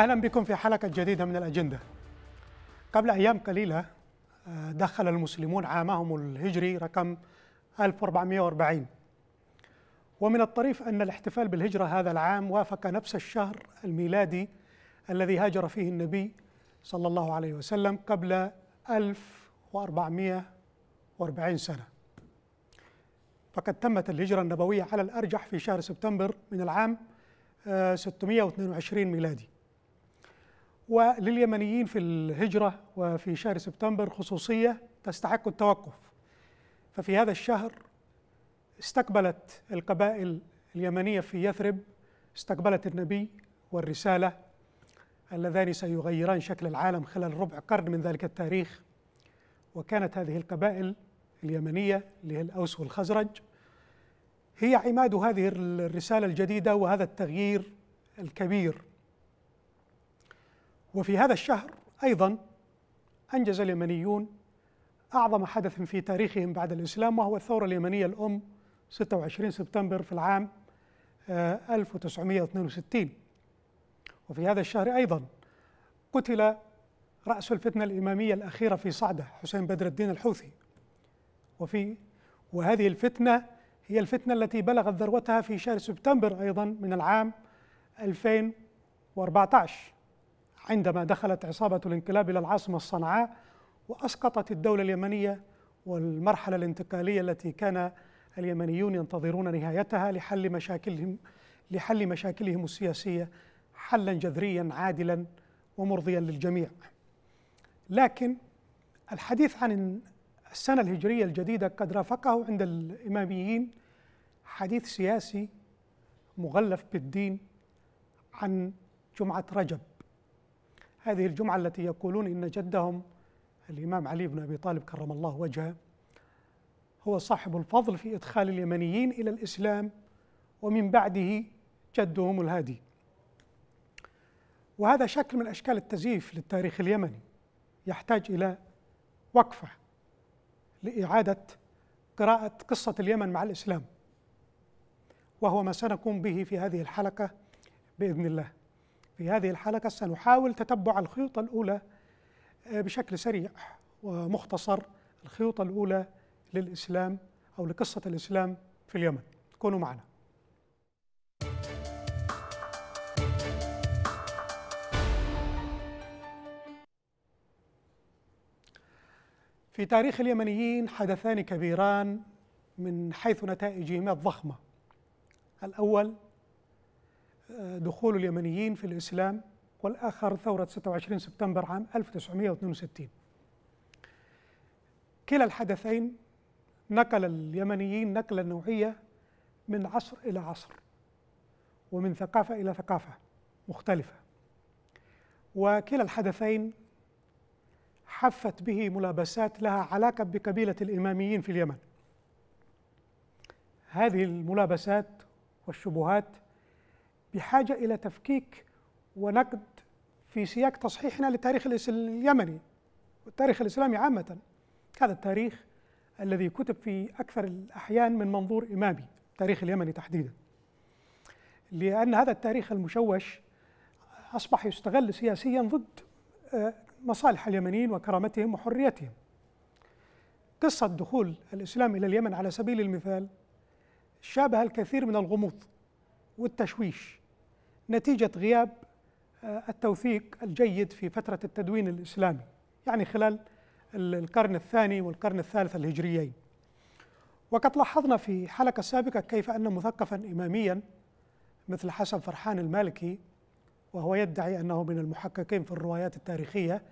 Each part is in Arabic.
أهلا بكم في حلقة جديدة من الأجندة قبل أيام قليلة آه، دخل المسلمون عامهم الهجري رقم 1440 ومن الطريف أن الاحتفال بالهجرة هذا العام وافق نفس الشهر الميلادي الذي هاجر فيه النبي صلى الله عليه وسلم قبل 1440 سنة فقد تمت الهجرة النبوية على الأرجح في شهر سبتمبر من العام 622 آه، ميلادي ولليمنيين في الهجرة وفي شهر سبتمبر خصوصية تستحق التوقف ففي هذا الشهر استقبلت القبائل اليمنية في يثرب استقبلت النبي والرسالة اللذان سيغيران شكل العالم خلال ربع قرن من ذلك التاريخ وكانت هذه القبائل اليمنية اللي هي الأوس والخزرج هي عماد هذه الرسالة الجديدة وهذا التغيير الكبير وفي هذا الشهر أيضا أنجز اليمنيون أعظم حدث في تاريخهم بعد الإسلام وهو الثورة اليمنية الأم 26 سبتمبر في العام 1962 آه، وفي هذا الشهر أيضا قتل رأس الفتنة الإمامية الأخيرة في صعدة حسين بدر الدين الحوثي وفي وهذه الفتنة هي الفتنة التي بلغت ذروتها في شهر سبتمبر أيضا من العام 2014 عندما دخلت عصابة الانقلاب إلى العاصمة صنعاء وأسقطت الدولة اليمنية والمرحلة الانتقالية التي كان اليمنيون ينتظرون نهايتها لحل مشاكلهم لحل مشاكلهم السياسية حلا جذريا عادلا ومرضيا للجميع. لكن الحديث عن السنة الهجرية الجديدة قد رافقه عند الإماميين حديث سياسي مغلف بالدين عن جمعة رجب هذه الجمعة التي يقولون إن جدهم الإمام علي بن أبي طالب كرم الله وجهه هو صاحب الفضل في إدخال اليمنيين إلى الإسلام ومن بعده جدهم الهادي وهذا شكل من أشكال التزييف للتاريخ اليمني يحتاج إلى وقفة لإعادة قراءة قصة اليمن مع الإسلام وهو ما سنقوم به في هذه الحلقة بإذن الله في هذه الحلقة سنحاول تتبع الخيوط الأولى آه، بشكل سريع ومختصر الخيوط الأولى للإسلام أو لقصة الإسلام في اليمن كونوا معنا في تاريخ اليمنيين حدثان كبيران من حيث نتائجهما الضخمة الأول دخول اليمنيين في الإسلام والآخر ثورة 26 سبتمبر عام 1962 كلا الحدثين نقل اليمنيين نقلة نوعية من عصر إلى عصر ومن ثقافة إلى ثقافة مختلفة وكلا الحدثين حفت به ملابسات لها علاقة بقبيلة الإماميين في اليمن هذه الملابسات والشبهات بحاجه الى تفكيك ونقد في سياق تصحيحنا للتاريخ اليمني والتاريخ الاسلامي عامه هذا التاريخ الذي كتب في اكثر الاحيان من منظور امامي التاريخ اليمني تحديدا لان هذا التاريخ المشوش اصبح يستغل سياسيا ضد آه، مصالح اليمنيين وكرامتهم وحريتهم قصة دخول الإسلام إلى اليمن على سبيل المثال شابه الكثير من الغموض والتشويش نتيجة غياب آه، التوثيق الجيد في فترة التدوين الإسلامي يعني خلال القرن الثاني والقرن الثالث الهجريين وقد لاحظنا في حلقة سابقة كيف أن مثقفا إماميا مثل حسن فرحان المالكي وهو يدعي أنه من المحققين في الروايات التاريخية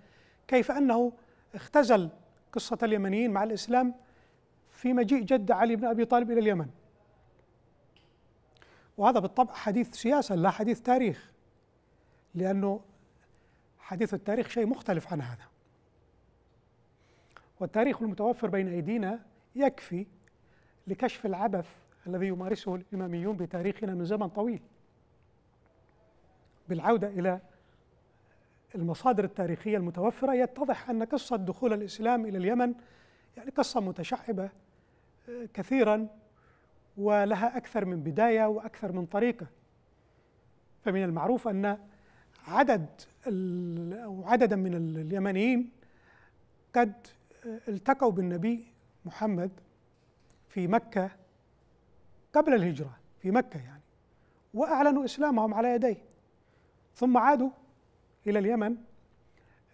كيف أنه اختزل قصة اليمنيين مع الإسلام في مجيء جد علي بن أبي طالب إلى اليمن وهذا بالطبع حديث سياسة لا حديث تاريخ لأنه حديث التاريخ شيء مختلف عن هذا والتاريخ المتوفر بين أيدينا يكفي لكشف العبث الذي يمارسه الإماميون بتاريخنا من زمن طويل بالعودة إلى المصادر التاريخية المتوفرة يتضح أن قصة دخول الإسلام إلى اليمن يعني قصة متشعبة آه، كثيرا ولها أكثر من بداية وأكثر من طريقة فمن المعروف أن عدد أو عددا من اليمنيين قد التقوا بالنبي محمد في مكة قبل الهجرة في مكة يعني وأعلنوا إسلامهم على يديه ثم عادوا إلى اليمن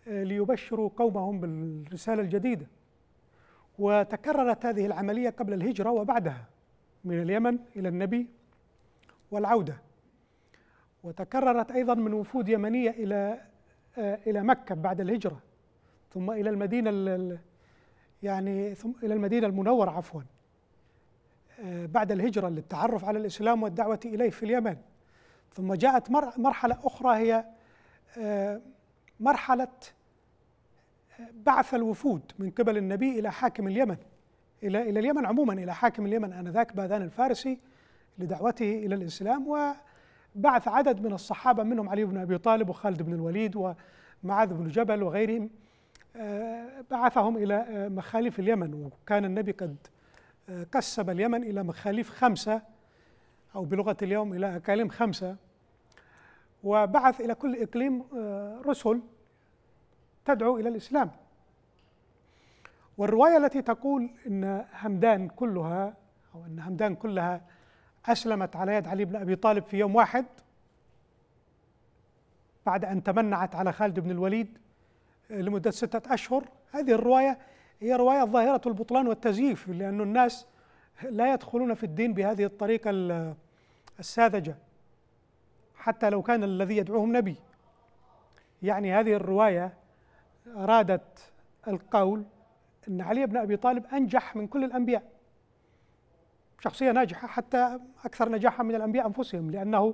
آه، ليبشروا قومهم بالرسالة الجديدة وتكررت هذه العملية قبل الهجرة وبعدها من اليمن إلى النبي والعودة وتكررت أيضا من وفود يمنية إلى آه، إلى مكة بعد الهجرة ثم إلى المدينة يعني ثم إلى المدينة المنورة عفوا آه، بعد الهجرة للتعرف على الإسلام والدعوة إليه في اليمن ثم جاءت مرحلة أخرى هي آه، مرحلة بعث الوفود من قبل النبي إلى حاكم اليمن إلى إلى اليمن عموما إلى حاكم اليمن آنذاك باذان الفارسي لدعوته إلى الإسلام وبعث عدد من الصحابة منهم علي بن أبي طالب وخالد بن الوليد ومعاذ بن جبل وغيرهم آه، بعثهم إلى آه، مخالف اليمن وكان النبي قد قسم آه، اليمن إلى مخاليف خمسة أو بلغة اليوم إلى أكاليم خمسة وبعث إلى كل إقليم رسل تدعو إلى الإسلام والرواية التي تقول أن همدان كلها أو أن همدان كلها أسلمت على يد علي بن أبي طالب في يوم واحد بعد أن تمنعت على خالد بن الوليد لمدة ستة أشهر هذه الرواية هي رواية ظاهرة البطلان والتزييف لأن الناس لا يدخلون في الدين بهذه الطريقة الساذجة حتى لو كان الذي يدعوهم نبي يعني هذه الرواية أرادت القول ان علي بن ابي طالب انجح من كل الانبياء شخصيه ناجحه حتى اكثر نجاحا من الانبياء انفسهم لانه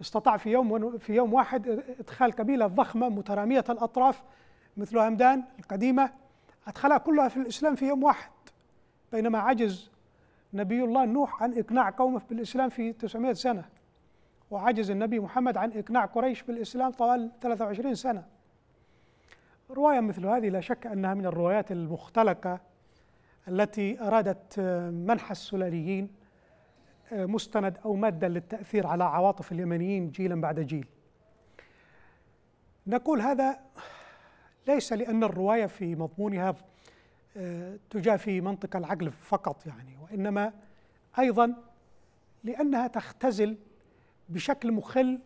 استطاع في يوم في يوم واحد ادخال قبيله ضخمه متراميه الاطراف مثل همدان القديمه ادخلها كلها في الاسلام في يوم واحد بينما عجز نبي الله نوح عن اقناع قومه بالاسلام في 900 سنه وعجز النبي محمد عن اقناع قريش بالاسلام طوال 23 سنه رواية مثل هذه لا شك أنها من الروايات المختلقة التي أرادت آه، منح السلاليين آه، مستند أو مادة للتأثير على عواطف اليمنيين جيلا بعد جيل نقول هذا ليس لأن الرواية في مضمونها آه، تجافي منطق العقل فقط يعني وإنما أيضا لأنها تختزل بشكل مخل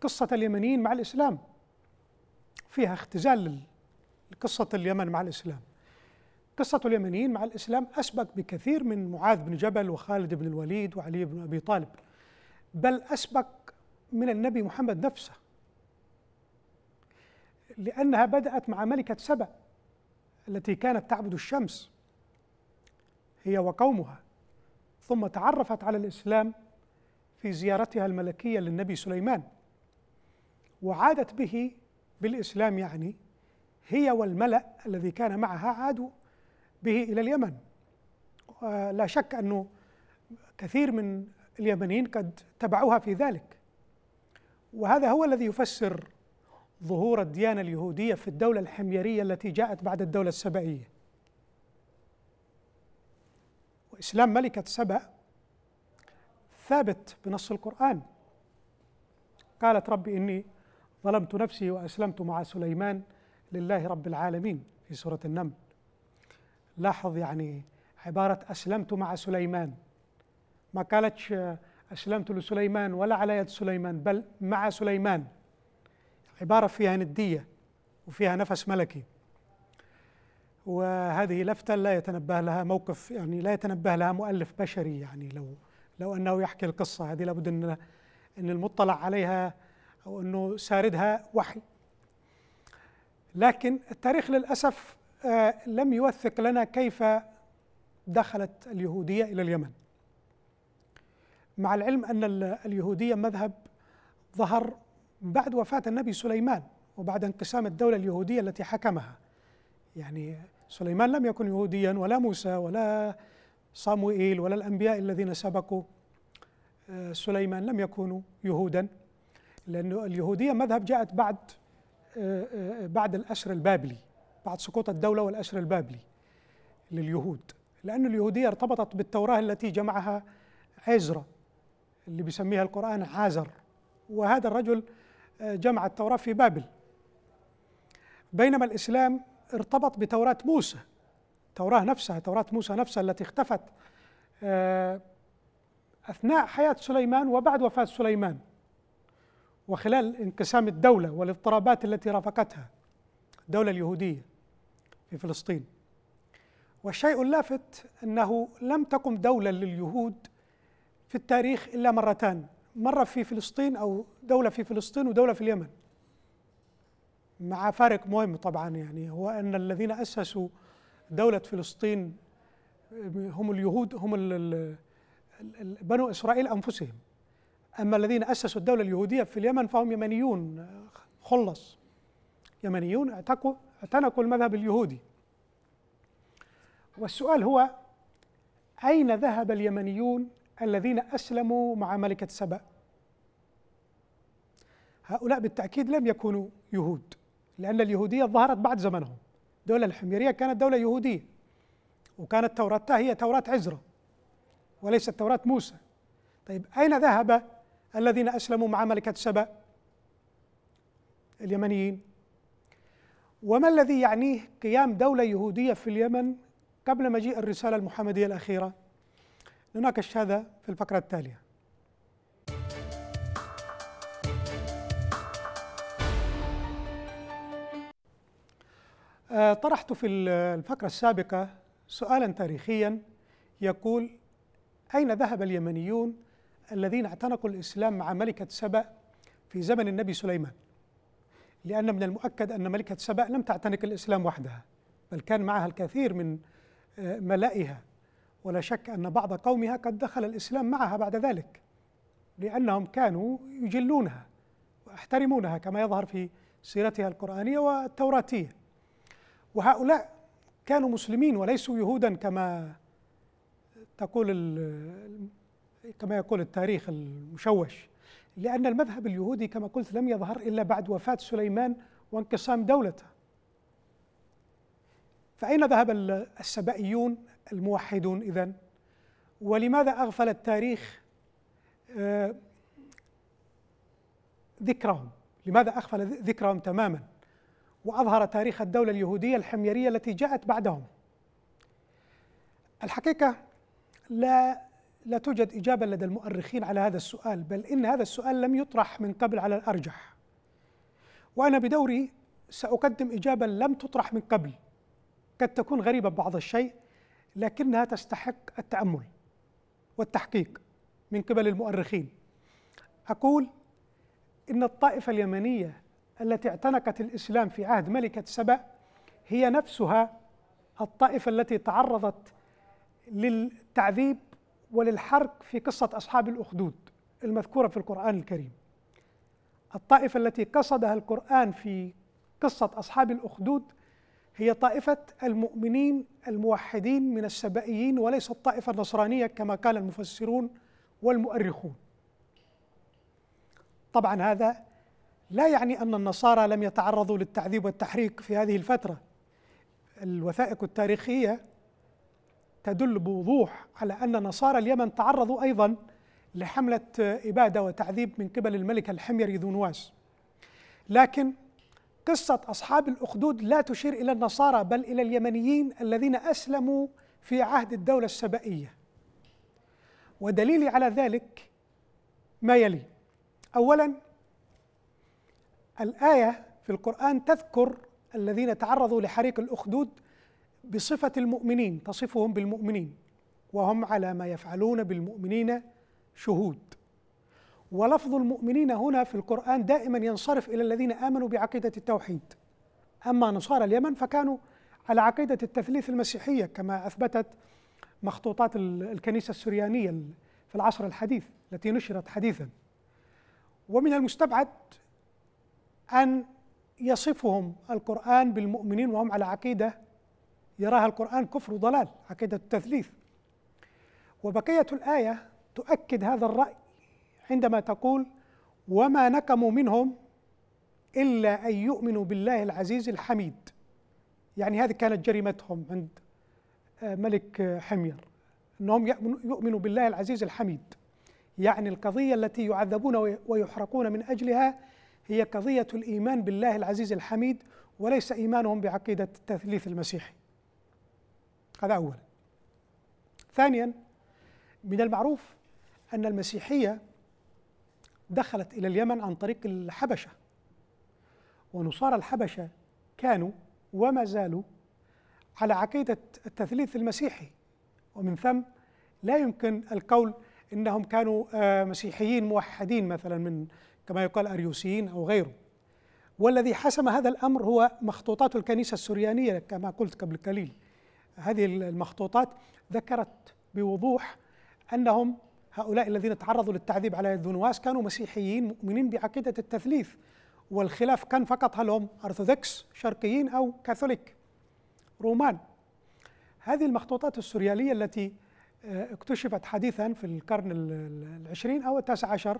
قصة اليمنيين مع الإسلام فيها اختزال لقصة اليمن مع الإسلام قصة اليمنيين مع الإسلام أسبق بكثير من معاذ بن جبل وخالد بن الوليد وعلي بن أبي طالب بل أسبق من النبي محمد نفسه لأنها بدأت مع ملكة سبأ التي كانت تعبد الشمس هي وقومها ثم تعرفت على الإسلام في زيارتها الملكية للنبي سليمان وعادت به بالإسلام يعني هي والملأ الذي كان معها عادوا به إلى اليمن لا شك أنه كثير من اليمنيين قد تبعوها في ذلك وهذا هو الذي يفسر ظهور الديانة اليهودية في الدولة الحميرية التي جاءت بعد الدولة السبئية وإسلام ملكة سبأ ثابت بنص القرآن قالت ربي إني ظلمت نفسي وأسلمت مع سليمان لله رب العالمين في سورة النمل لاحظ يعني عبارة أسلمت مع سليمان ما قالتش أسلمت لسليمان ولا على يد سليمان بل مع سليمان عبارة فيها ندية وفيها نفس ملكي وهذه لفتة لا يتنبه لها موقف يعني لا يتنبه لها مؤلف بشري يعني لو لو أنه يحكي القصة هذه لابد أن أن المطلع عليها أو أنه ساردها وحي لكن التاريخ للأسف آه، لم يوثق لنا كيف دخلت اليهودية إلى اليمن مع العلم أن اليهودية مذهب ظهر بعد وفاة النبي سليمان وبعد انقسام الدولة اليهودية التي حكمها يعني سليمان لم يكن يهوديا ولا موسى ولا صاموئيل ولا الأنبياء الذين سبقوا آه، سليمان لم يكونوا يهودا لأنه اليهودية مذهب جاءت بعد آه، آه، بعد الأسر البابلي بعد سقوط الدولة والأسر البابلي لليهود لأن اليهودية ارتبطت بالتوراة التي جمعها عزرة اللي بيسميها القرآن عازر وهذا الرجل آه، جمع التوراة في بابل بينما الإسلام ارتبط بتوراة موسى التوراة نفسها توراة موسى نفسها التي اختفت أثناء حياة سليمان وبعد وفاة سليمان وخلال انقسام الدولة والاضطرابات التي رافقتها الدولة اليهودية في فلسطين والشيء اللافت أنه لم تقم دولة لليهود في التاريخ إلا مرتان مرة في فلسطين أو دولة في فلسطين ودولة في اليمن مع فارق مهم طبعا يعني هو أن الذين أسسوا دولة فلسطين هم اليهود هم بنو إسرائيل أنفسهم أما الذين أسسوا الدولة اليهودية في اليمن فهم يمنيون خلص يمنيون اعتقوا اعتنقوا المذهب اليهودي والسؤال هو أين ذهب اليمنيون الذين أسلموا مع ملكة سبأ هؤلاء بالتأكيد لم يكونوا يهود لأن اليهودية ظهرت بعد زمنهم الدولة الحميرية كانت دولة يهودية وكانت توراتها هي توراة عزرة وليست توراة موسى طيب أين ذهب الذين أسلموا مع ملكة سبأ اليمنيين وما الذي يعنيه قيام دولة يهودية في اليمن قبل مجيء الرسالة المحمدية الأخيرة نناقش هذا في الفقرة التالية آه، طرحت في الفقرة السابقة سؤالا تاريخيا يقول أين ذهب اليمنيون الذين اعتنقوا الإسلام مع ملكة سبأ في زمن النبي سليمان لأن من المؤكد أن ملكة سبأ لم تعتنق الإسلام وحدها بل كان معها الكثير من آه، ملائها ولا شك أن بعض قومها قد دخل الإسلام معها بعد ذلك لأنهم كانوا يجلونها ويحترمونها كما يظهر في سيرتها القرآنية والتوراتية وهؤلاء كانوا مسلمين وليسوا يهودا كما تقول كما يقول التاريخ المشوش لأن المذهب اليهودي كما قلت لم يظهر إلا بعد وفاة سليمان وانقسام دولته فأين ذهب السبائيون الموحدون إذا ولماذا أغفل التاريخ آه، ذكرهم لماذا أغفل ذكرهم تماما وأظهر تاريخ الدولة اليهودية الحميرية التي جاءت بعدهم الحقيقة لا لا توجد إجابة لدى المؤرخين على هذا السؤال بل إن هذا السؤال لم يطرح من قبل على الأرجح وأنا بدوري سأقدم إجابة لم تطرح من قبل قد تكون غريبة بعض الشيء لكنها تستحق التأمل والتحقيق من قبل المؤرخين أقول إن الطائفة اليمنية التي اعتنقت الإسلام في عهد ملكة سبأ هي نفسها الطائفة التي تعرضت للتعذيب وللحرق في قصة أصحاب الأخدود المذكورة في القرآن الكريم الطائفة التي قصدها القرآن في قصة أصحاب الأخدود هي طائفة المؤمنين الموحدين من السبائيين وليس الطائفة النصرانية كما قال المفسرون والمؤرخون طبعا هذا لا يعني أن النصارى لم يتعرضوا للتعذيب والتحريك في هذه الفترة الوثائق التاريخية تدل بوضوح على أن نصارى اليمن تعرضوا أيضا لحملة إبادة وتعذيب من قبل الملك الحميري ذو نواس لكن قصة أصحاب الأخدود لا تشير إلى النصارى بل إلى اليمنيين الذين أسلموا في عهد الدولة السبائية ودليلي على ذلك ما يلي أولا الآية في القرآن تذكر الذين تعرضوا لحريق الأخدود بصفة المؤمنين تصفهم بالمؤمنين وهم على ما يفعلون بالمؤمنين شهود ولفظ المؤمنين هنا في القرآن دائما ينصرف إلى الذين آمنوا بعقيدة التوحيد أما نصارى اليمن فكانوا على عقيدة التثليث المسيحية كما أثبتت مخطوطات الكنيسة السريانية في العصر الحديث التي نشرت حديثا ومن المستبعد أن يصفهم القرآن بالمؤمنين وهم على عقيدة يراها القرآن كفر وضلال عقيدة التثليث وبقية الآية تؤكد هذا الرأي عندما تقول وما نكموا منهم إلا أن يؤمنوا بالله العزيز الحميد يعني هذه كانت جريمتهم عند آه، ملك آه، حمير أنهم يؤمنوا بالله العزيز الحميد يعني القضية التي يعذبون ويحرقون من أجلها هي قضية الإيمان بالله العزيز الحميد وليس إيمانهم بعقيدة التثليث المسيحي هذا أولا ثانيا من المعروف أن المسيحية دخلت إلى اليمن عن طريق الحبشة ونصارى الحبشة كانوا وما زالوا على عقيدة التثليث المسيحي ومن ثم لا يمكن القول انهم كانوا آه، مسيحيين موحدين مثلا من كما يقال اريوسيين او غيره والذي حسم هذا الامر هو مخطوطات الكنيسه السريانيه كما قلت قبل قليل هذه المخطوطات ذكرت بوضوح أنهم هؤلاء الذين تعرضوا للتعذيب على يد نواس كانوا مسيحيين مؤمنين بعقيدة التثليث والخلاف كان فقط هل هم أرثوذكس شرقيين أو كاثوليك رومان هذه المخطوطات السوريالية التي آه، اكتشفت حديثا في القرن العشرين أو التاسع عشر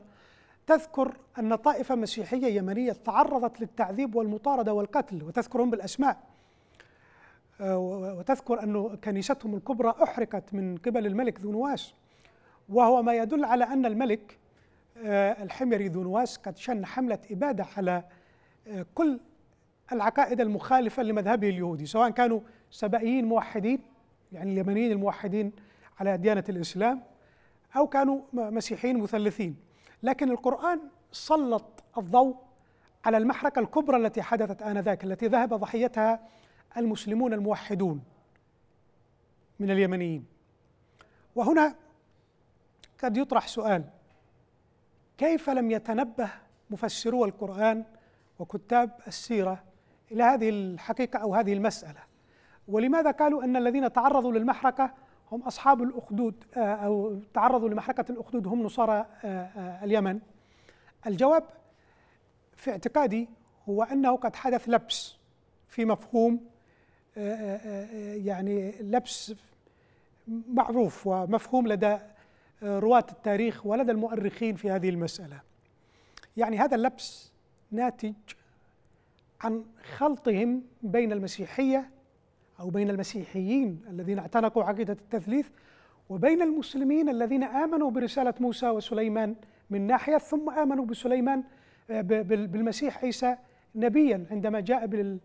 تذكر أن طائفة مسيحية يمنية تعرضت للتعذيب والمطاردة والقتل وتذكرهم بالأسماء آه، وتذكر أن كنيستهم الكبرى أحرقت من قبل الملك ذو نواش وهو ما يدل على أن الملك آه، الحميري ذو نواش قد شن حملة إبادة على آه، كل العقائد المخالفة لمذهبه اليهودي سواء كانوا سبائيين موحدين يعني اليمنيين الموحدين على ديانة الإسلام أو كانوا مسيحيين مثلثين لكن القرآن سلط الضوء على المحرقة الكبرى التي حدثت آنذاك التي ذهب ضحيتها المسلمون الموحدون من اليمنيين وهنا قد يطرح سؤال كيف لم يتنبه مفسرو القرآن وكتاب السيرة إلى هذه الحقيقة أو هذه المسألة ولماذا قالوا أن الذين تعرضوا للمحرقة هم أصحاب الأخدود آه، أو تعرضوا لمحرقة الأخدود هم نصارى آه، آه، اليمن الجواب في اعتقادي هو أنه قد حدث لبس في مفهوم يعني لبس معروف ومفهوم لدى رواة التاريخ ولدى المؤرخين في هذه المسألة يعني هذا اللبس ناتج عن خلطهم بين المسيحية أو بين المسيحيين الذين اعتنقوا عقيدة التثليث وبين المسلمين الذين آمنوا برسالة موسى وسليمان من ناحية ثم آمنوا بسليمان بالمسيح عيسى نبيا عندما جاء بال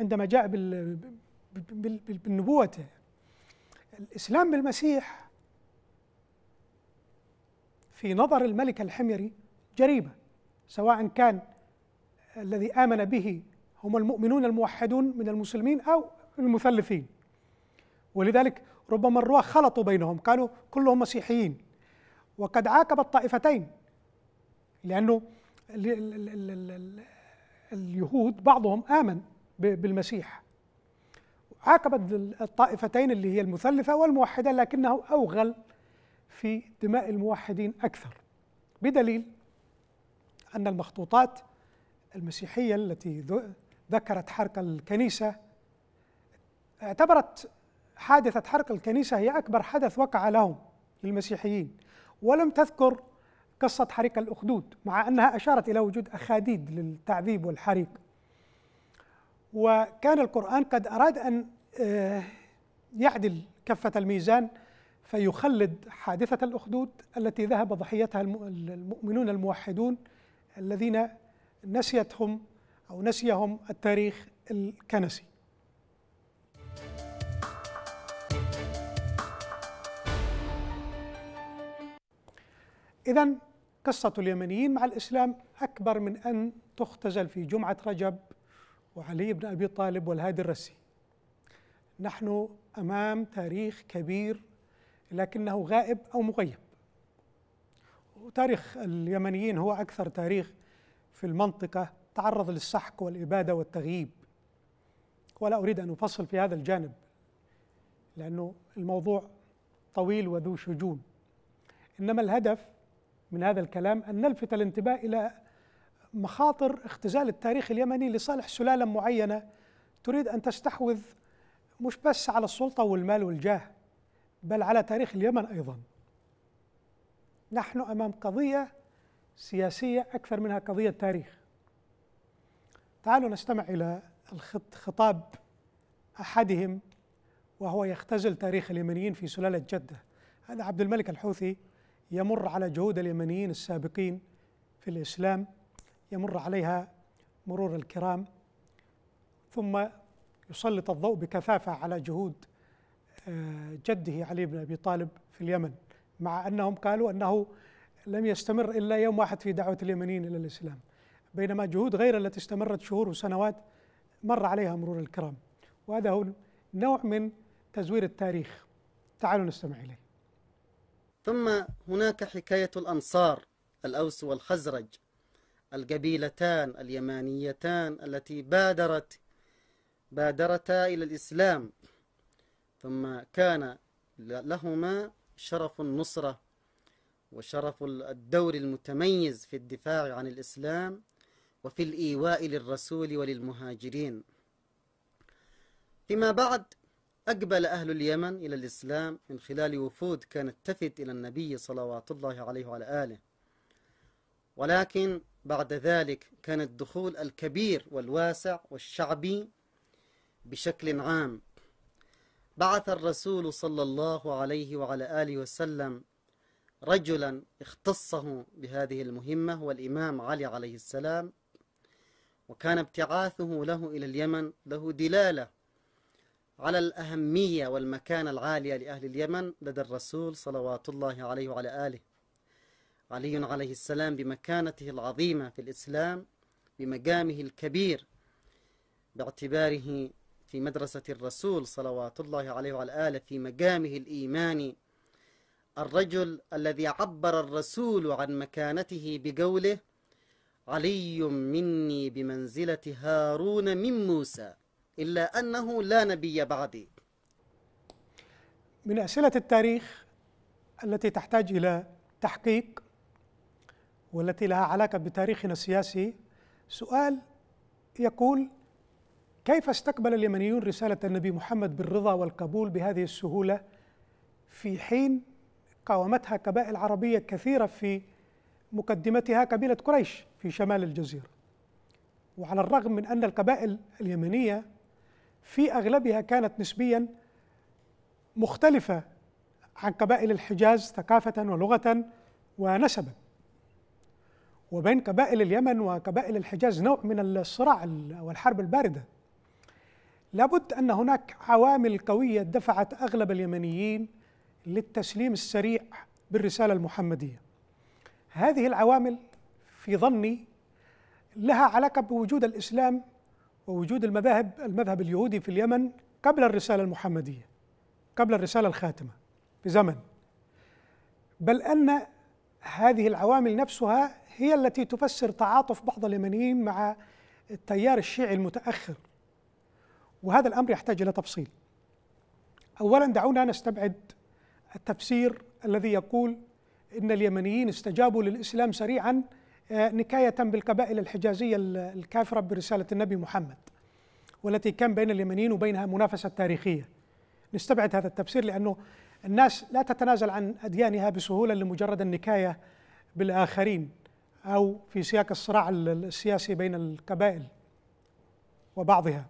عندما جاء بالنبوة الإسلام بالمسيح في نظر الملك الحميري جريمة سواء كان الذي آمن به هم المؤمنون الموحدون من المسلمين أو المثلثين ولذلك ربما الرواة خلطوا بينهم قالوا كلهم مسيحيين وقد عاقب الطائفتين لأنه اليهود بعضهم آمن بالمسيح عاقبت الطائفتين اللي هي المثلثة والموحدة لكنه أوغل في دماء الموحدين أكثر بدليل أن المخطوطات المسيحية التي ذكرت حرق الكنيسة اعتبرت حادثة حرق الكنيسة هي أكبر حدث وقع لهم للمسيحيين ولم تذكر قصة حريق الأخدود مع أنها أشارت إلى وجود أخاديد للتعذيب والحريق وكان القرآن قد أراد أن آه، يعدل كفة الميزان فيخلد حادثة الأخدود التي ذهب ضحيتها المؤمنون الموحدون الذين نسيتهم أو نسيهم التاريخ الكنسي إذا قصة اليمنيين مع الإسلام أكبر من أن تختزل في جمعة رجب وعلي بن أبي طالب والهادي الرسي نحن أمام تاريخ كبير لكنه غائب أو مغيب وتاريخ اليمنيين هو أكثر تاريخ في المنطقة تعرض للسحق والإبادة والتغييب ولا أريد أن أفصل في هذا الجانب لأنه الموضوع طويل وذو شجون إنما الهدف من هذا الكلام أن نلفت الانتباه إلى مخاطر اختزال التاريخ اليمني لصالح سلالة معينة تريد أن تستحوذ مش بس على السلطة والمال والجاه بل على تاريخ اليمن أيضا نحن أمام قضية سياسية أكثر منها قضية تاريخ تعالوا نستمع إلى خطاب أحدهم وهو يختزل تاريخ اليمنيين في سلالة جدة هذا عبد الملك الحوثي يمر على جهود اليمنيين السابقين في الإسلام يمر عليها مرور الكرام ثم يسلط الضوء بكثافة على جهود آه، جده علي بن أبي طالب في اليمن مع أنهم قالوا أنه لم يستمر إلا يوم واحد في دعوة اليمنيين إلى الإسلام بينما جهود غير التي استمرت شهور وسنوات مر عليها مرور الكرام وهذا هو نوع من تزوير التاريخ تعالوا نستمع إليه ثم هناك حكاية الأنصار الأوس والخزرج القبيلتان اليمانيتان التي بادرت بادرتا إلى الإسلام ثم كان لهما شرف النصرة وشرف الدور المتميز في الدفاع عن الإسلام وفي الإيواء للرسول وللمهاجرين فيما بعد أقبل أهل اليمن إلى الإسلام من خلال وفود كانت تفت إلى النبي صلوات الله عليه وعلى آله ولكن بعد ذلك كان الدخول الكبير والواسع والشعبي بشكل عام بعث الرسول صلى الله عليه وعلى آله وسلم رجلا اختصه بهذه المهمة والإمام علي عليه السلام وكان ابتعاثه له إلى اليمن له دلالة على الأهمية والمكانة العالية لأهل اليمن لدى الرسول صلوات الله عليه وعلى آله علي عليه السلام بمكانته العظيمة في الإسلام بمقامه الكبير باعتباره في مدرسة الرسول صلوات الله عليه وعلى آله في مقامه الإيماني الرجل الذي عبر الرسول عن مكانته بقوله علي مني بمنزلة هارون من موسى إلا أنه لا نبي بعدي من أسئلة التاريخ التي تحتاج إلى تحقيق والتي لها علاقه بتاريخنا السياسي سؤال يقول كيف استقبل اليمنيون رساله النبي محمد بالرضا والقبول بهذه السهوله في حين قاومتها قبائل عربيه كثيره في مقدمتها قبيله قريش في شمال الجزيره وعلى الرغم من ان القبائل اليمنيه في اغلبها كانت نسبيا مختلفه عن قبائل الحجاز ثقافه ولغه ونسبا وبين قبائل اليمن وقبائل الحجاز نوع من الصراع والحرب البارده لابد ان هناك عوامل قويه دفعت اغلب اليمنيين للتسليم السريع بالرساله المحمديه. هذه العوامل في ظني لها علاقه بوجود الاسلام ووجود المذاهب المذهب اليهودي في اليمن قبل الرساله المحمديه قبل الرساله الخاتمه بزمن بل ان هذه العوامل نفسها هي التي تفسر تعاطف بعض اليمنيين مع التيار الشيعي المتأخر وهذا الأمر يحتاج إلى تفصيل أولا دعونا نستبعد التفسير الذي يقول إن اليمنيين استجابوا للإسلام سريعا آه، نكاية بالقبائل الحجازية الكافرة برسالة النبي محمد والتي كان بين اليمنيين وبينها منافسة تاريخية نستبعد هذا التفسير لأنه الناس لا تتنازل عن أديانها بسهولة لمجرد النكاية بالآخرين أو في سياق الصراع السياسي بين القبائل وبعضها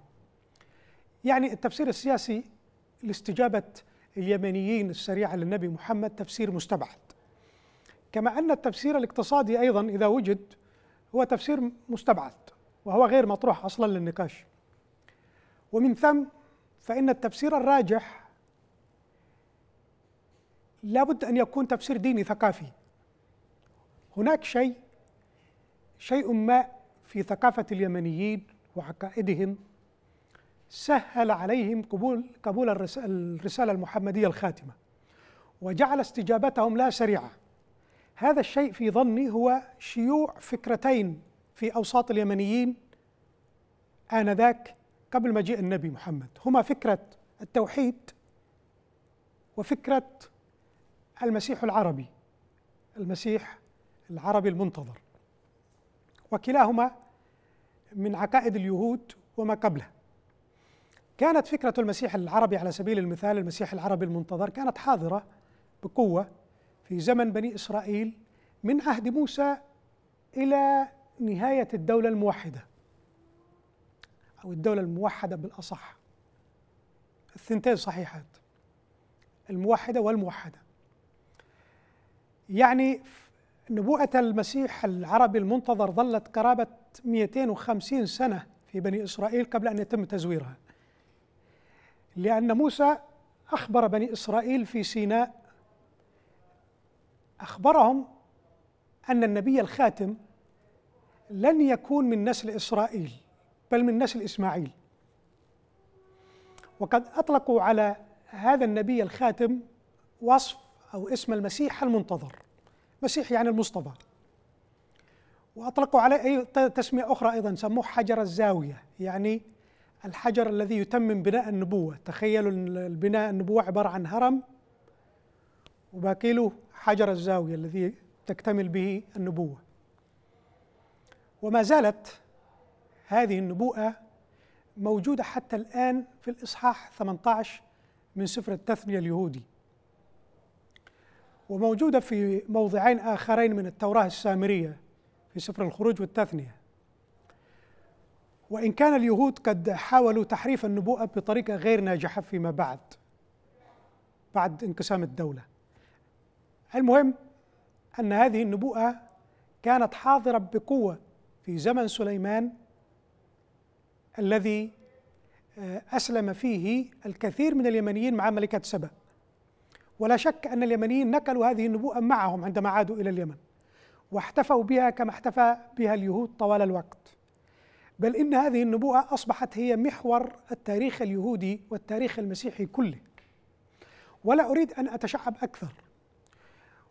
يعني التفسير السياسي لاستجابة اليمنيين السريعة للنبي محمد تفسير مستبعد كما أن التفسير الاقتصادي أيضا إذا وجد هو تفسير مستبعد وهو غير مطروح أصلا للنقاش ومن ثم فإن التفسير الراجح لابد أن يكون تفسير ديني ثقافي هناك شيء شيء ما في ثقافة اليمنيين وعقائدهم سهل عليهم قبول قبول الرسالة المحمدية الخاتمة وجعل استجابتهم لا سريعة هذا الشيء في ظني هو شيوع فكرتين في أوساط اليمنيين آنذاك قبل مجيء النبي محمد هما فكرة التوحيد وفكرة المسيح العربي المسيح العربي المنتظر وكلاهما من عقائد اليهود وما قبلها كانت فكرة المسيح العربي على سبيل المثال المسيح العربي المنتظر كانت حاضرة بقوة في زمن بني إسرائيل من عهد موسى إلى نهاية الدولة الموحدة أو الدولة الموحدة بالأصح الثنتين صحيحات الموحدة والموحدة يعني نبوءة المسيح العربي المنتظر ظلت قرابة 250 سنة في بني إسرائيل قبل أن يتم تزويرها لأن موسى أخبر بني إسرائيل في سيناء أخبرهم أن النبي الخاتم لن يكون من نسل إسرائيل بل من نسل إسماعيل وقد أطلقوا على هذا النبي الخاتم وصف أو اسم المسيح المنتظر مسيح يعني المصطفى وأطلقوا عليه أي تسمية أخرى أيضا سموه حجر الزاوية يعني الحجر الذي يتمم بناء النبوة تخيلوا البناء النبوة عبارة عن هرم وباكيله حجر الزاوية الذي تكتمل به النبوة وما زالت هذه النبوءة موجودة حتى الآن في الإصحاح 18 من سفر التثنية اليهودي وموجودة في موضعين آخرين من التوراة السامرية في سفر الخروج والتثنية وإن كان اليهود قد حاولوا تحريف النبوءة بطريقة غير ناجحة فيما بعد بعد انقسام الدولة المهم أن هذه النبوءة كانت حاضرة بقوة في زمن سليمان الذي آه، أسلم فيه الكثير من اليمنيين مع ملكة سبأ ولا شك أن اليمنيين نقلوا هذه النبوءة معهم عندما عادوا إلى اليمن واحتفوا بها كما احتفى بها اليهود طوال الوقت بل إن هذه النبوءة أصبحت هي محور التاريخ اليهودي والتاريخ المسيحي كله ولا أريد أن أتشعب أكثر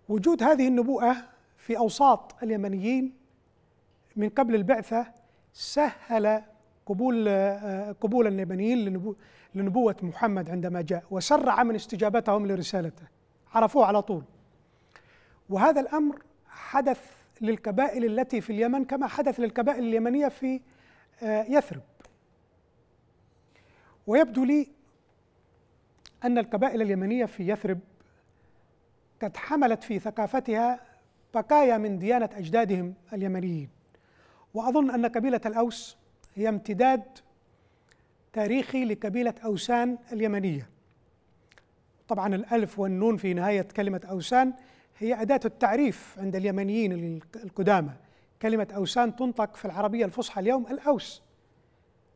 وجود هذه النبوءة في أوساط اليمنيين من قبل البعثة سهل قبول آه، قبول اليمنيين لنبوة محمد عندما جاء وسرع من استجابتهم لرسالته عرفوه على طول وهذا الأمر حدث للقبائل التي في اليمن كما حدث للقبائل اليمنية في آه، يثرب ويبدو لي أن القبائل اليمنية في يثرب قد حملت في ثقافتها بقايا من ديانة أجدادهم اليمنيين وأظن أن قبيلة الأوس هي امتداد تاريخي لكبيلة أوسان اليمنية طبعا الألف والنون في نهاية كلمة أوسان هي أداة التعريف عند اليمنيين القدامى كلمة أوسان تنطق في العربية الفصحى اليوم الأوس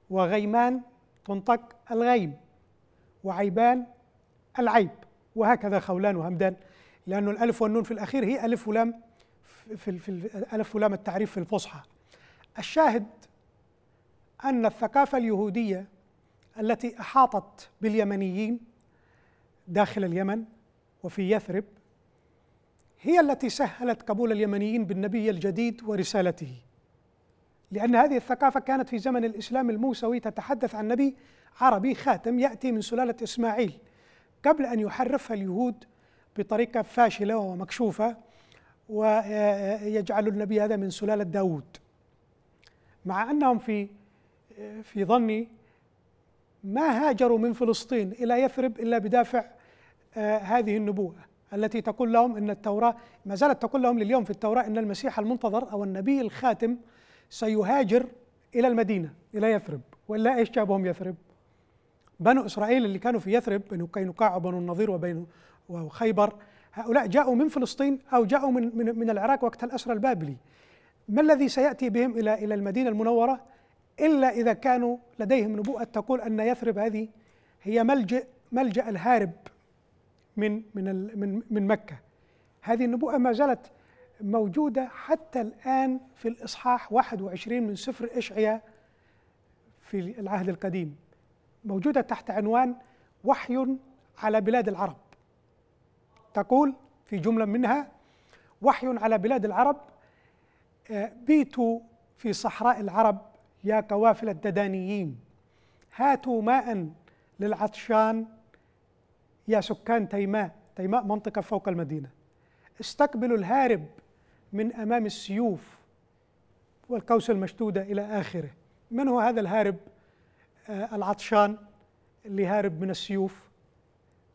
وغيمان تنطق الغيم وعيبان العيب وهكذا خولان وهمدان لأن الألف والنون في الأخير هي ألف ولام في, في ألف ولام التعريف في الفصحى الشاهد أن الثقافة اليهودية التي احاطت باليمنيين داخل اليمن وفي يثرب هي التي سهلت قبول اليمنيين بالنبي الجديد ورسالته لأن هذه الثقافة كانت في زمن الإسلام الموسوي تتحدث عن نبي عربي خاتم يأتي من سلالة إسماعيل قبل أن يحرفها اليهود بطريقة فاشلة ومكشوفة ويجعل النبي هذا من سلالة داود مع أنهم في في ظني ما هاجروا من فلسطين إلى يثرب إلا بدافع آه، هذه النبوة التي تقول لهم أن التوراة ما زالت تقول لهم لليوم في التوراة أن المسيح المنتظر أو النبي الخاتم سيهاجر إلى المدينة إلى يثرب وإلا إيش جابهم يثرب بنو إسرائيل اللي كانوا في يثرب بنو كينقاع وبنو النظير وبين وخيبر هؤلاء جاءوا من فلسطين أو جاءوا من, من, من العراق وقت الأسرى البابلي ما الذي سيأتي بهم إلى إلى المدينة المنورة إلا إذا كانوا لديهم نبوءة تقول أن يثرب هذه هي ملجأ ملجأ الهارب من من من من مكة هذه النبوءة ما زالت موجودة حتى الآن في الإصحاح 21 من سفر إشعيا في العهد القديم موجودة تحت عنوان وحي على بلاد العرب تقول في جملة منها وحي على بلاد العرب آه، بيتوا في صحراء العرب يا قوافل الددانيين هاتوا ماء للعطشان يا سكان تيماء تيماء منطقة فوق المدينة استقبلوا الهارب من أمام السيوف والقوس المشدودة إلى آخره من هو هذا الهارب آه العطشان اللي هارب من السيوف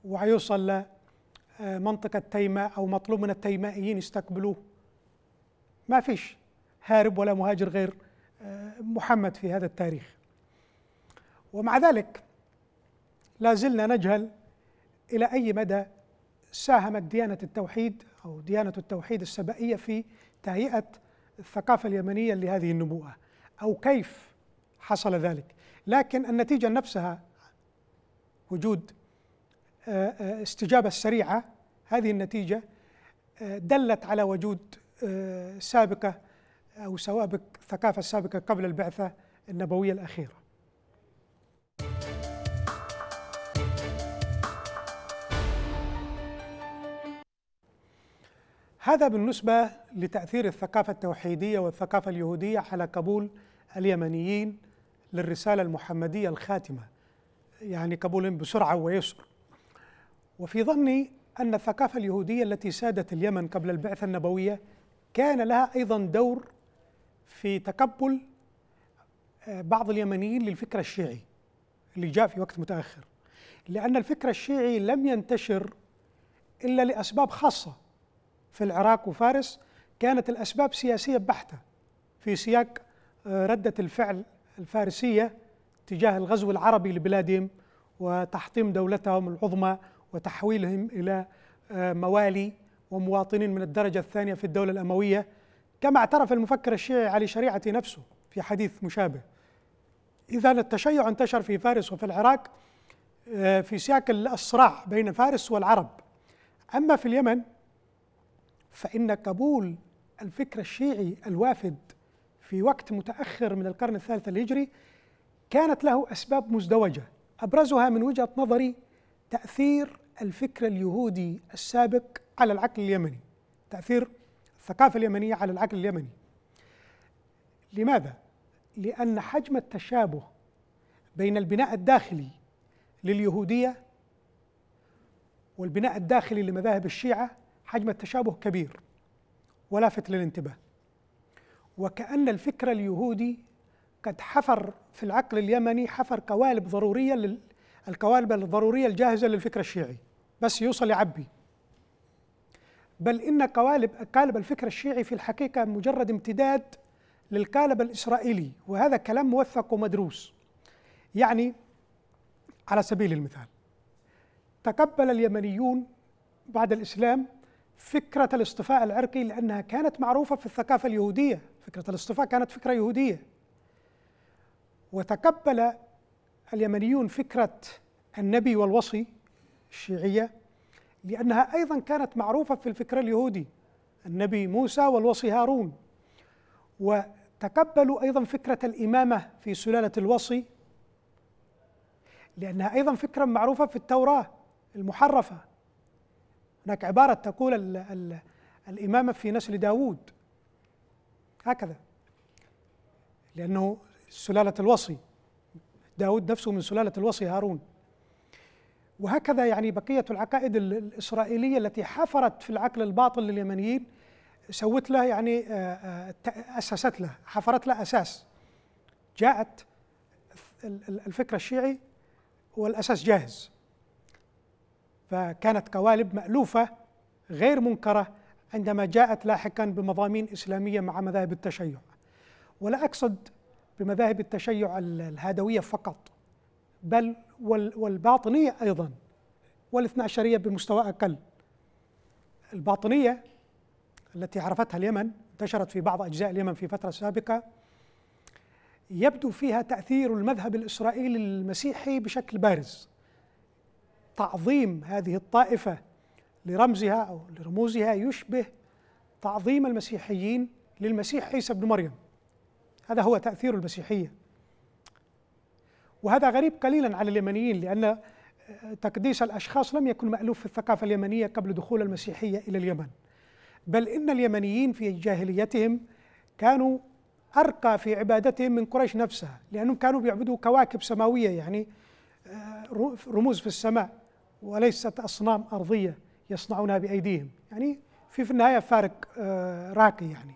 وعيوصل لمنطقة آه، تيماء أو مطلوب من التيمائيين يستقبلوه ما فيش هارب ولا مهاجر غير محمد في هذا التاريخ ومع ذلك لا زلنا نجهل إلى أي مدى ساهمت ديانة التوحيد أو ديانة التوحيد السبائية في تهيئة الثقافة اليمنية لهذه النبوءة أو كيف حصل ذلك لكن النتيجة نفسها وجود آه، آه، استجابة سريعة هذه النتيجة آه، دلت على وجود سابقة أو سوابق الثقافة السابقة قبل البعثة النبوية الأخيرة هذا بالنسبة لتأثير الثقافة التوحيدية والثقافة اليهودية على قبول اليمنيين للرسالة المحمدية الخاتمة يعني قبولهم بسرعة ويسر وفي ظني أن الثقافة اليهودية التي سادت اليمن قبل البعثة النبوية كان لها أيضا دور في تقبل آه، بعض اليمنيين للفكر الشيعي اللي جاء في وقت متأخر لأن الفكر الشيعي لم ينتشر إلا لأسباب خاصة في العراق وفارس كانت الأسباب سياسية بحتة في سياق آه، ردة الفعل الفارسية تجاه الغزو العربي لبلادهم وتحطيم دولتهم العظمى وتحويلهم إلى آه، موالي ومواطنين من الدرجة الثانية في الدولة الأموية كما اعترف المفكر الشيعي علي شريعة نفسه في حديث مشابه إذا التشيع انتشر في فارس وفي العراق آه، في سياق الصراع بين فارس والعرب أما في اليمن فإن قبول الفكر الشيعي الوافد في وقت متأخر من القرن الثالث الهجري كانت له أسباب مزدوجة أبرزها من وجهة نظري تأثير الفكر اليهودي السابق على العقل اليمني تأثير الثقافة اليمنية على العقل اليمني لماذا؟ لأن حجم التشابه بين البناء الداخلي لليهودية والبناء الداخلي لمذاهب الشيعة حجم التشابه كبير ولافت للانتباه وكأن الفكر اليهودي قد حفر في العقل اليمني حفر قوالب ضرورية للقوالب القوالب الضرورية الجاهزة للفكر الشيعي بس يوصل يعبي بل إن قوالب قالب الفكر الشيعي في الحقيقة مجرد امتداد للقالب الإسرائيلي وهذا كلام موثق ومدروس يعني على سبيل المثال تقبل اليمنيون بعد الإسلام فكرة الاصطفاء العرقي لأنها كانت معروفة في الثقافة اليهودية فكرة الاصطفاء كانت فكرة يهودية وتقبل اليمنيون فكرة النبي والوصي الشيعية لأنها أيضا كانت معروفة في الفكر اليهودي النبي موسى والوصي هارون وتقبلوا أيضا فكرة الإمامة في سلالة الوصي لأنها أيضا فكرة معروفة في التوراة المحرفة هناك عبارة تقول الـ الـ الإمامة في نسل داوود هكذا لأنه سلالة الوصي داود نفسه من سلالة الوصي هارون وهكذا يعني بقية العقائد الإسرائيلية التي حفرت في العقل الباطل لليمنيين سوت له يعني آه، آه، أسست له حفرت له أساس جاءت الفكر الشيعي والأساس جاهز فكانت قوالب مألوفة غير منكرة عندما جاءت لاحقا بمضامين إسلامية مع مذاهب التشيع ولا أقصد بمذاهب التشيع الهادوية فقط بل والباطنية أيضا والاثنا عشرية بمستوى أقل الباطنية التي عرفتها اليمن انتشرت في بعض أجزاء اليمن في فترة سابقة يبدو فيها تأثير المذهب الإسرائيلي المسيحي بشكل بارز تعظيم هذه الطائفة لرمزها أو لرموزها يشبه تعظيم المسيحيين للمسيح عيسى بن مريم هذا هو تأثير المسيحية وهذا غريب قليلا على اليمنيين لأن آه، تقديس الأشخاص لم يكن مألوف في الثقافة اليمنية قبل دخول المسيحية إلى اليمن بل إن اليمنيين في جاهليتهم كانوا أرقى في عبادتهم من قريش نفسها لأنهم كانوا بيعبدوا كواكب سماوية يعني آه، رموز في السماء وليست أصنام أرضية يصنعونها بأيديهم يعني في في النهاية فارق آه، راقي يعني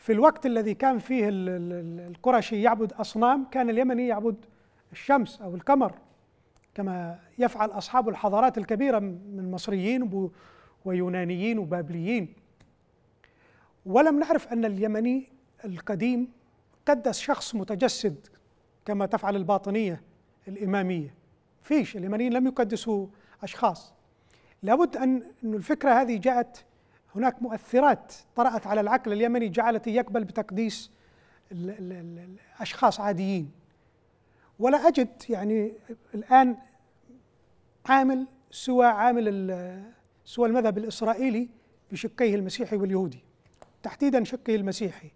في الوقت الذي كان فيه القرشي يعبد أصنام كان اليمني يعبد الشمس أو القمر كما يفعل أصحاب الحضارات الكبيرة من مصريين ويونانيين وبابليين ولم نعرف أن اليمني القديم قدس شخص متجسد كما تفعل الباطنية الإمامية فيش اليمنيين لم يقدسوا أشخاص لابد أن الفكرة هذه جاءت هناك مؤثرات طرأت على العقل اليمني جعلته يقبل بتقديس الأشخاص عاديين ولا أجد يعني الآن عامل سوى عامل سوى المذهب الإسرائيلي بشقيه المسيحي واليهودي تحديدا شقه المسيحي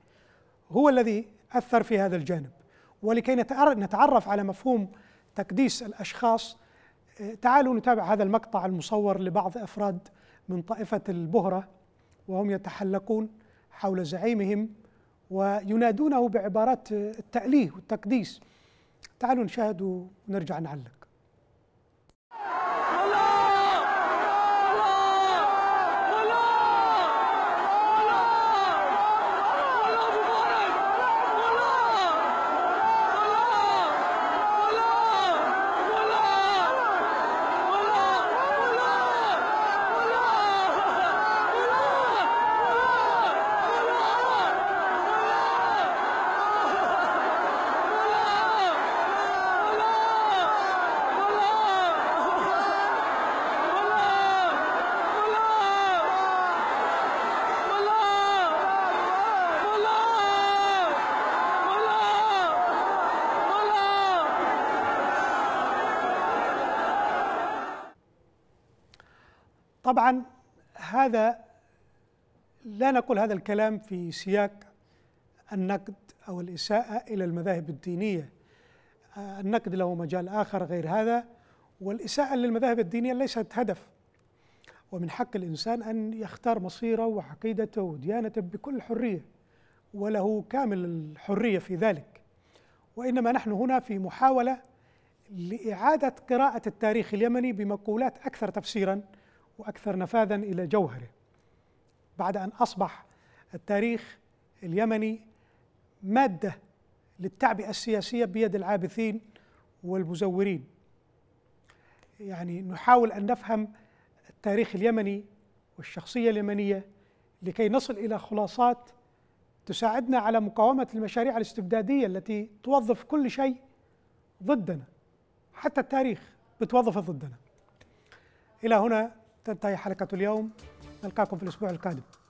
هو الذي أثر في هذا الجانب ولكي نتعرف على مفهوم تقديس الأشخاص تعالوا نتابع هذا المقطع المصور لبعض أفراد من طائفة البهرة وهم يتحلقون حول زعيمهم وينادونه بعبارات التأليه والتقديس تعالوا نشاهد ونرجع نعلق طبعا هذا لا نقول هذا الكلام في سياق النقد او الاساءه الى المذاهب الدينيه النقد له مجال اخر غير هذا والاساءه للمذاهب الدينيه ليست هدف ومن حق الانسان ان يختار مصيره وعقيدته وديانته بكل حريه وله كامل الحريه في ذلك وانما نحن هنا في محاوله لاعاده قراءه التاريخ اليمني بمقولات اكثر تفسيرا وأكثر نفاذا إلى جوهره بعد أن أصبح التاريخ اليمني مادة للتعبئة السياسية بيد العابثين والمزورين يعني نحاول أن نفهم التاريخ اليمني والشخصية اليمنية لكي نصل إلى خلاصات تساعدنا على مقاومة المشاريع الاستبدادية التي توظف كل شيء ضدنا حتى التاريخ بتوظفه ضدنا إلى هنا تنتهي حلقة اليوم نلقاكم في الأسبوع القادم